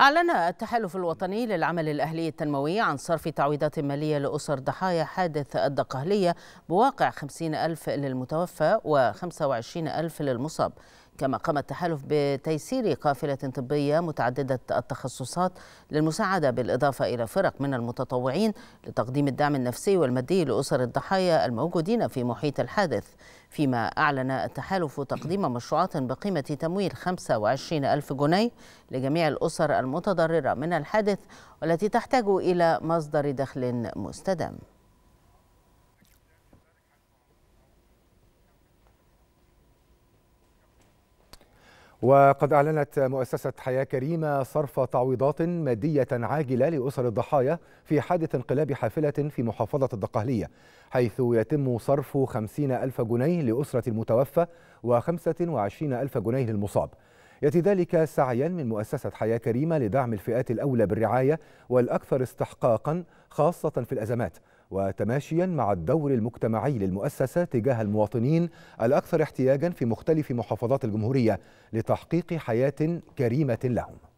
أعلن التحالف الوطني للعمل الأهلي التنموي عن صرف تعويضات مالية لأسر ضحايا حادث الدقهلية بواقع 50 ألف للمتوفى و 25 ألف للمصاب كما قام التحالف بتيسير قافلة طبية متعددة التخصصات للمساعدة بالإضافة إلى فرق من المتطوعين لتقديم الدعم النفسي والمادي لأسر الضحايا الموجودين في محيط الحادث فيما أعلن التحالف تقديم مشروعات بقيمة تمويل 25 ألف جنيه لجميع الأسر المتضررة من الحادث والتي تحتاج إلى مصدر دخل مستدام وقد أعلنت مؤسسة حياة كريمة صرف تعويضات مادية عاجلة لأسر الضحايا في حادث انقلاب حافلة في محافظة الدقهلية حيث يتم صرف 50 ألف جنيه لأسرة المتوفى و25 ألف جنيه للمصاب يأتي ذلك سعيا من مؤسسة حياة كريمة لدعم الفئات الأولى بالرعاية والأكثر استحقاقا خاصة في الأزمات وتماشيا مع الدور المجتمعي للمؤسسة تجاه المواطنين الأكثر احتياجا في مختلف محافظات الجمهورية لتحقيق حياة كريمة لهم